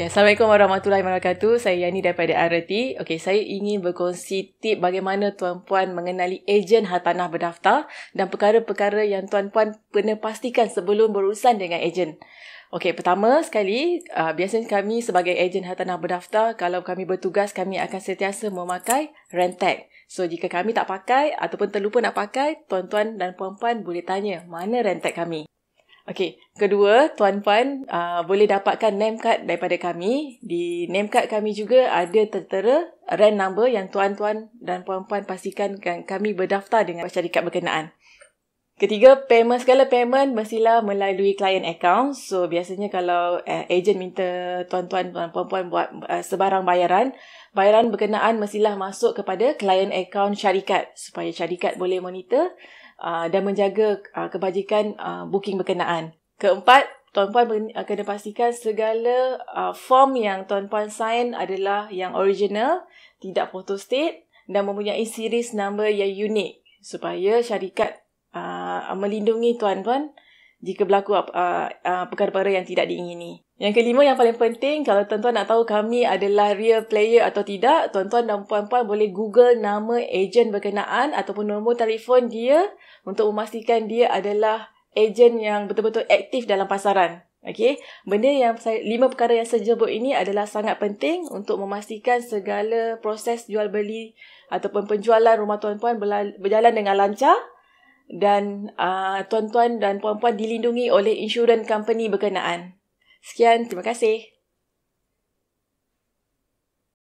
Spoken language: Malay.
Okay, Assalamualaikum warahmatullahi wabarakatuh. Saya Yani daripada RRT. Okay, saya ingin berkongsi tip bagaimana tuan-puan mengenali ejen hartanah berdaftar dan perkara-perkara yang tuan-puan perlu pastikan sebelum berurusan dengan ejen. Okey, pertama sekali, uh, biasanya kami sebagai ejen hartanah berdaftar, kalau kami bertugas, kami akan sentiasa memakai rentek. So, jika kami tak pakai ataupun terlupa nak pakai, tuan-tuan dan puan-puan boleh tanya mana rentek kami. Okey, kedua, tuan-puan uh, boleh dapatkan name card daripada kami. Di name card kami juga ada tertera rent number yang tuan-tuan dan puan-puan pastikan kan kami berdaftar dengan syarikat berkenaan. Ketiga, payment segala payment mestilah melalui client account. So biasanya kalau uh, agent minta tuan-tuan dan puan-puan buat uh, sebarang bayaran, bayaran berkenaan mestilah masuk kepada client account syarikat supaya syarikat boleh monitor Uh, dan menjaga uh, kebajikan uh, booking berkenaan. Keempat, tuan-puan uh, kena pastikan segala uh, form yang tuan-puan sign adalah yang original, tidak photo dan mempunyai series number yang unik supaya syarikat uh, melindungi tuan-puan jika berlaku ah, ah, perkara-perkara uh, uh, yang tidak diingini. Yang kelima yang paling penting, kalau tuan-tuan nak tahu kami adalah real player atau tidak, tuan-tuan dan puan-puan boleh google nama ejen berkenaan ataupun nombor telefon dia untuk memastikan dia adalah ejen yang betul-betul aktif dalam pasaran. Okay, benda yang saya, lima perkara yang saya sebut ini adalah sangat penting untuk memastikan segala proses jual beli ataupun penjualan rumah tuan-puan berjalan dengan lancar dan uh, tuan-tuan dan puan-puan dilindungi oleh insurans company berkenaan. Sekian, terima kasih.